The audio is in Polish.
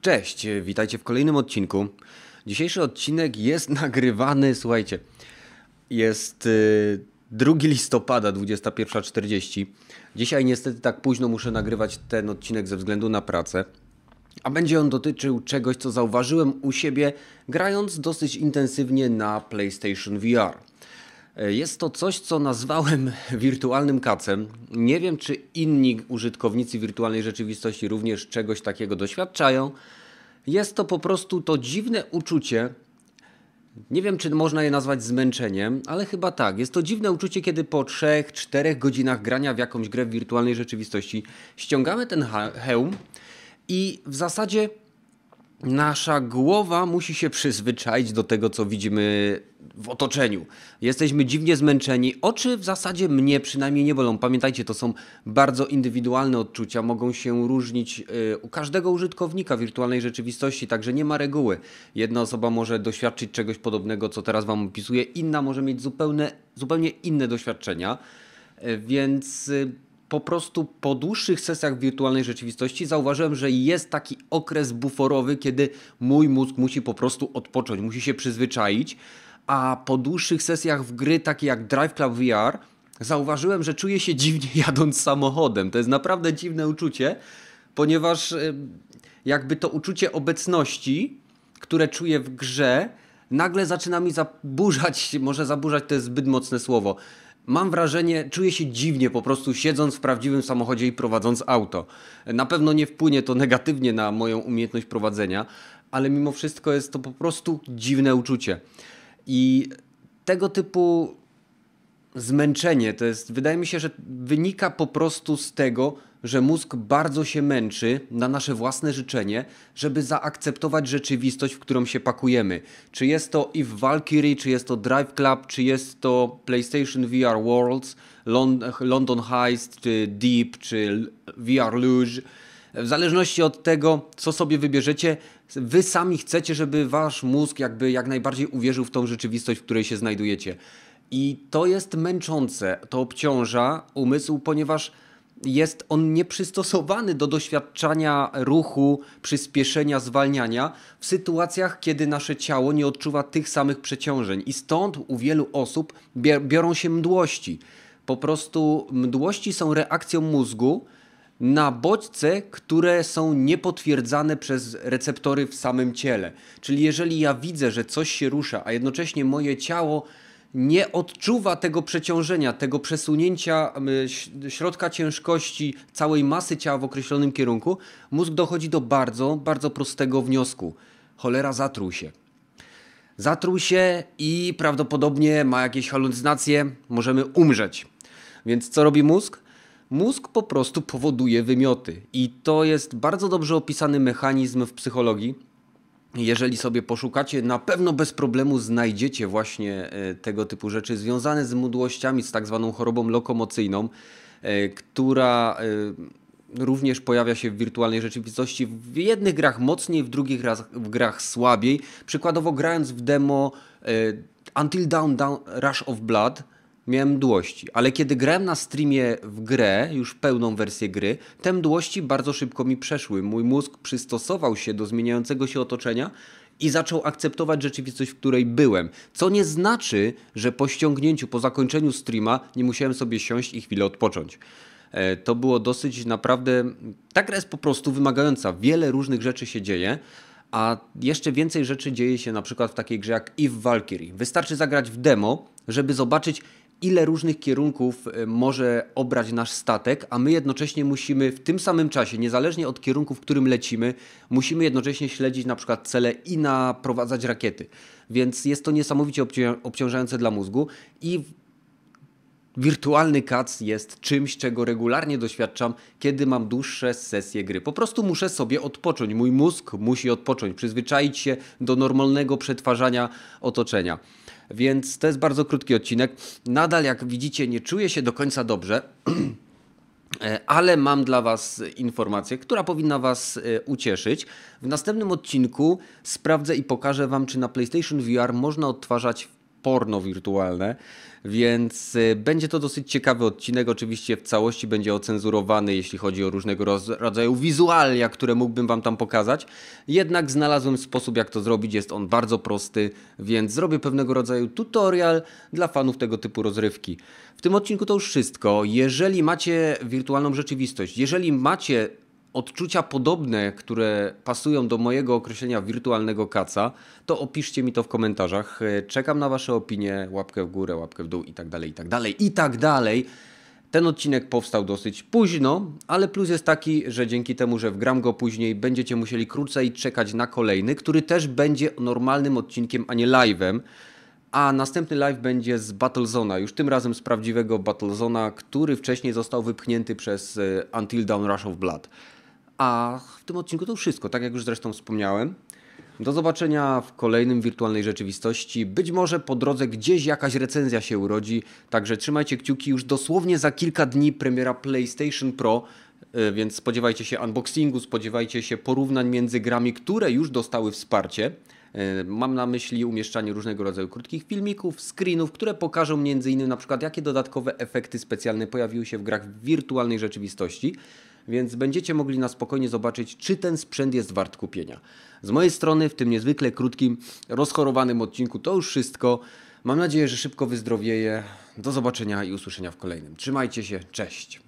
Cześć, witajcie w kolejnym odcinku. Dzisiejszy odcinek jest nagrywany, słuchajcie, jest 2 y, listopada 21.40. Dzisiaj niestety tak późno muszę nagrywać ten odcinek ze względu na pracę. A będzie on dotyczył czegoś, co zauważyłem u siebie, grając dosyć intensywnie na PlayStation VR. E, jest to coś, co nazwałem wirtualnym kacem. Nie wiem, czy inni użytkownicy wirtualnej rzeczywistości również czegoś takiego doświadczają. Jest to po prostu to dziwne uczucie. Nie wiem, czy można je nazwać zmęczeniem, ale chyba tak. Jest to dziwne uczucie, kiedy po 3-4 godzinach grania w jakąś grę w wirtualnej rzeczywistości ściągamy ten hełm i w zasadzie nasza głowa musi się przyzwyczaić do tego, co widzimy w otoczeniu. Jesteśmy dziwnie zmęczeni. Oczy w zasadzie mnie przynajmniej nie bolą. Pamiętajcie, to są bardzo indywidualne odczucia, mogą się różnić y, u każdego użytkownika wirtualnej rzeczywistości, także nie ma reguły. Jedna osoba może doświadczyć czegoś podobnego, co teraz Wam opisuję, inna może mieć zupełnie, zupełnie inne doświadczenia. Y, więc y, po prostu po dłuższych sesjach wirtualnej rzeczywistości zauważyłem, że jest taki okres buforowy, kiedy mój mózg musi po prostu odpocząć, musi się przyzwyczaić, a po dłuższych sesjach w gry takie jak Drive Club VR zauważyłem, że czuję się dziwnie jadąc samochodem. To jest naprawdę dziwne uczucie, ponieważ y, jakby to uczucie obecności, które czuję w grze, nagle zaczyna mi zaburzać, może zaburzać to jest zbyt mocne słowo, Mam wrażenie, czuję się dziwnie po prostu siedząc w prawdziwym samochodzie i prowadząc auto. Na pewno nie wpłynie to negatywnie na moją umiejętność prowadzenia, ale mimo wszystko jest to po prostu dziwne uczucie. I tego typu zmęczenie to jest, wydaje mi się, że wynika po prostu z tego, że mózg bardzo się męczy na nasze własne życzenie, żeby zaakceptować rzeczywistość, w którą się pakujemy. Czy jest to If Valkyrie, czy jest to Drive Club, czy jest to PlayStation VR Worlds, London Heist, czy Deep, czy VR Luge. W zależności od tego, co sobie wybierzecie, wy sami chcecie, żeby wasz mózg jakby jak najbardziej uwierzył w tą rzeczywistość, w której się znajdujecie. I to jest męczące, to obciąża umysł, ponieważ jest on nieprzystosowany do doświadczania ruchu, przyspieszenia, zwalniania w sytuacjach, kiedy nasze ciało nie odczuwa tych samych przeciążeń. I stąd u wielu osób biorą się mdłości. Po prostu mdłości są reakcją mózgu na bodźce, które są niepotwierdzane przez receptory w samym ciele. Czyli jeżeli ja widzę, że coś się rusza, a jednocześnie moje ciało nie odczuwa tego przeciążenia, tego przesunięcia środka ciężkości całej masy ciała w określonym kierunku, mózg dochodzi do bardzo, bardzo prostego wniosku. Cholera zatruł się. Zatruł się i prawdopodobnie ma jakieś halucynacje, możemy umrzeć. Więc co robi mózg? Mózg po prostu powoduje wymioty. I to jest bardzo dobrze opisany mechanizm w psychologii jeżeli sobie poszukacie, na pewno bez problemu znajdziecie właśnie e, tego typu rzeczy związane z mdłościami, z tak zwaną chorobą lokomocyjną, e, która e, również pojawia się w wirtualnej rzeczywistości. W jednych grach mocniej, w drugich raz, w grach słabiej. Przykładowo grając w demo Until Down, Down Rush of Blood – miałem mdłości, ale kiedy grałem na streamie w grę, już pełną wersję gry, te mdłości bardzo szybko mi przeszły. Mój mózg przystosował się do zmieniającego się otoczenia i zaczął akceptować rzeczywistość, w której byłem. Co nie znaczy, że po ściągnięciu, po zakończeniu streama nie musiałem sobie siąść i chwilę odpocząć. E, to było dosyć naprawdę. Ta gra jest po prostu wymagająca. Wiele różnych rzeczy się dzieje. A jeszcze więcej rzeczy dzieje się na przykład w takiej grze jak Eve Valkyrie. Wystarczy zagrać w demo, żeby zobaczyć, ile różnych kierunków e, może obrać nasz statek, a my jednocześnie musimy w tym samym czasie, niezależnie od kierunku, w którym lecimy, musimy jednocześnie śledzić na przykład cele i naprowadzać rakiety. Więc jest to niesamowicie obciążające dla mózgu i wirtualny kac jest czymś, czego regularnie doświadczam, kiedy mam dłuższe sesje gry. Po prostu muszę sobie odpocząć. Mój mózg musi odpocząć, przyzwyczaić się do normalnego przetwarzania otoczenia więc to jest bardzo krótki odcinek. Nadal, jak widzicie, nie czuję się do końca dobrze. E, ale mam dla Was informację, która powinna Was e, ucieszyć. W następnym odcinku sprawdzę i pokażę Wam, czy na PlayStation VR można odtwarzać porno wirtualne, więc y, będzie to dosyć ciekawy odcinek. Oczywiście w całości będzie ocenzurowany, jeśli chodzi o różnego rodzaju wizualia, które mógłbym Wam tam pokazać. Jednak znalazłem sposób, jak to zrobić. Jest on bardzo prosty, więc zrobię pewnego rodzaju tutorial dla fanów tego typu rozrywki. W tym odcinku to już wszystko. Jeżeli macie wirtualną rzeczywistość, jeżeli macie odczucia podobne, które pasują do mojego określenia wirtualnego kaca, to opiszcie mi to w komentarzach. E, czekam na Wasze opinie, łapkę w górę, łapkę w dół i tak dalej, i tak dalej, i tak dalej. Ten odcinek powstał dosyć późno, ale plus jest taki, że dzięki temu, że wgram go później, będziecie musieli krócej czekać na kolejny, który też będzie normalnym odcinkiem, a nie live'em. A następny live będzie z Battlezona, już tym razem z prawdziwego Battlezona, który wcześniej został wypchnięty przez e, Until Dawn Rush of Blood. A w tym odcinku to wszystko, tak jak już zresztą wspomniałem. Do zobaczenia w kolejnym wirtualnej rzeczywistości. Być może po drodze gdzieś jakaś recenzja się urodzi, także trzymajcie kciuki. Już dosłownie za kilka dni premiera PlayStation Pro, e, więc spodziewajcie się unboxingu, spodziewajcie się porównań między grami, które już dostały wsparcie. E, mam na myśli umieszczanie różnego rodzaju krótkich filmików, screenów, które pokażą m.in. na przykład jakie dodatkowe efekty specjalne pojawiły się w grach w wirtualnej rzeczywistości więc będziecie mogli na spokojnie zobaczyć, czy ten sprzęt jest wart kupienia. Z mojej strony w tym niezwykle krótkim, rozchorowanym odcinku to już wszystko. Mam nadzieję, że szybko wyzdrowieję. Do zobaczenia i usłyszenia w kolejnym. Trzymajcie się, cześć!